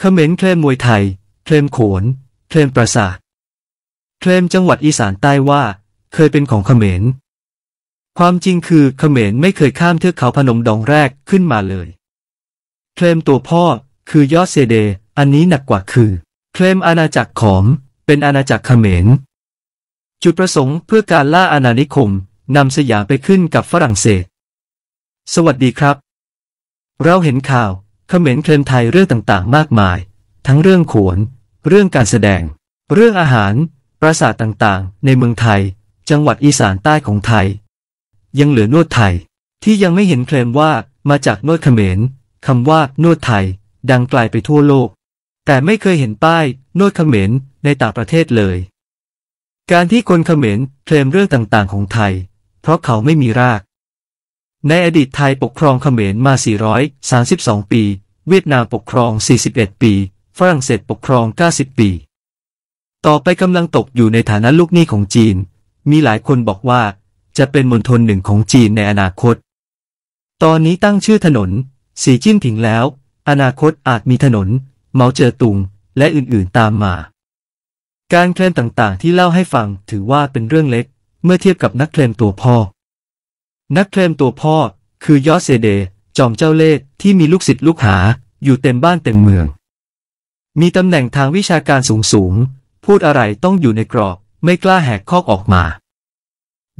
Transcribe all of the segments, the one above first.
เขมรเคลมมวยไทยเคลมโขนเคลมปราสาทเคลมจังหวัดอีสานใต้ว่า เคยเป็นของเขมรความจริงคือเขมรไม่เคยข้ามเทือกเขาพนมดองแรกขึ้นมาเลยเคลมตัวพ่อคือยอดเซเด อันนี้หนักกว่าคือ เคลมอาณาจักรขอม เป็นอาณาจักรเขมรจุดประสงค์เพื่อการล่าอาณานิคมนำสยามไปขึ้นกับฝรั่งเศส สวัสดีครับ เราเห็นข่าวเขมรเคลมไทยเรื่องต่างๆ มากมาย ทั้งเรื่องขวน เรื่องการแสดง เรื่องอาหารปราสาทต่างๆ ในเมืองไทยจังหวัดอีสานใต้ของไทย ยังเหลือนวดไทย ที่ยังไม่เห็นเคลมว่ามาจากนวดเขมรคำว่านวดไทยดังไกลไปทั่วโลก แต่ไม่เคยเห็นป้ายนวดเขมรในต่างประเทศเลย การที่คนเขมรเคลมเรื่องต่างๆของไทย เพราะเขาไม่มีราก ในอดีตไทยปกครองเขมรมา 432 ปีเวียดนามปกครอง 41 ปี ฝรั่งเศสปกครอง 90 ปี ต่อไปกำลังตกอยู่ในฐานะลูกหนี้ของจีน มีหลายคนบอกว่าจะเป็นมณฑลหนึ่งของจีนในอนาคต ตอนนี้ตั้งชื่อถนน สีจิ้นผิงแล้ว อนาคตอาจมีถนน เมาเจ๋อตุง และอื่นๆตามมา การเคลมต่างๆ ที่เล่าให้ฟังถือว่าเป็นเรื่องเล็ก เมื่อเทียบกับนักเคลมตัวพ่อ นักเคลมตัวพ่อคือยอเซเดจอมเจ้าเล่ห์ที่มีลูกศิษย์ลูกหา อยู่เต็มบ้านเต็มเมือง มีตำแหน่งทางวิชาการสูงสูงพูดอะไรต้องอยู่ในกรอบไม่กล้าแหกข้อออกมา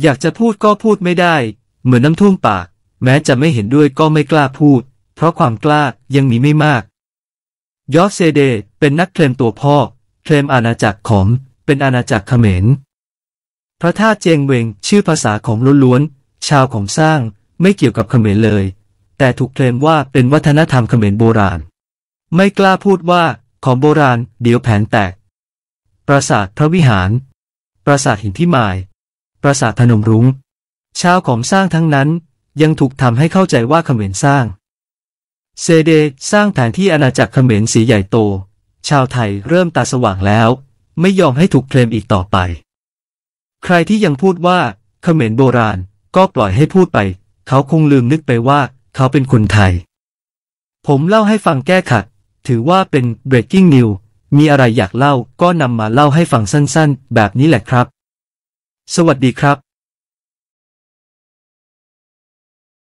อยากจะพูดก็พูดไม่ได้ เหมือนน้ำท่วมปาก แม้จะไม่เห็นด้วยก็ไม่กล้าพูด เพราะความกล้ายังมีไม่มาก ยอสเซเด เป็นนักเคลมตัวพ่อ เคลมอาณาจักรขอมเป็นอาณาจักรเขมรพระธาตุเจงเวงชื่อภาษาของล้วนๆชาวของสร้างไม่เกี่ยวกับเขมรเลยแต่ถูกเคลมว่าเป็นวัฒนธรรมเขมรโบราณ ไม่กล้าพูดว่าของโบราณ เดี๋ยวแผนแตก ปราสาทพระวิหาร ปราสาทหินท่หมาย ปราสาทพนมรุง้งชาวของสร้างทั้งนั้นยังถูกทำให้เข้าใจว่าเขมรสร้างเซเดสร้างแผนที่อาณาจักรเขมรสีใหญ่โต ชาวไทยเริ่มตาสว่างแล้ว ไม่ยอมให้ถูกเคลมอีกต่อไป ใครที่ยังพูดว่าเขมรโบราณก็ปล่อยให้พูดไป เขาคงลืมนึกไปว่าเขาเป็นคนไทย ผมเล่าให้ฟังแก้ขัด ถือว่าเป็น breaking news มีอะไรอยากเล่าก็นำมาเล่าให้ฟังสั้นๆ แบบนี้แหละครับ สวัสดีครับ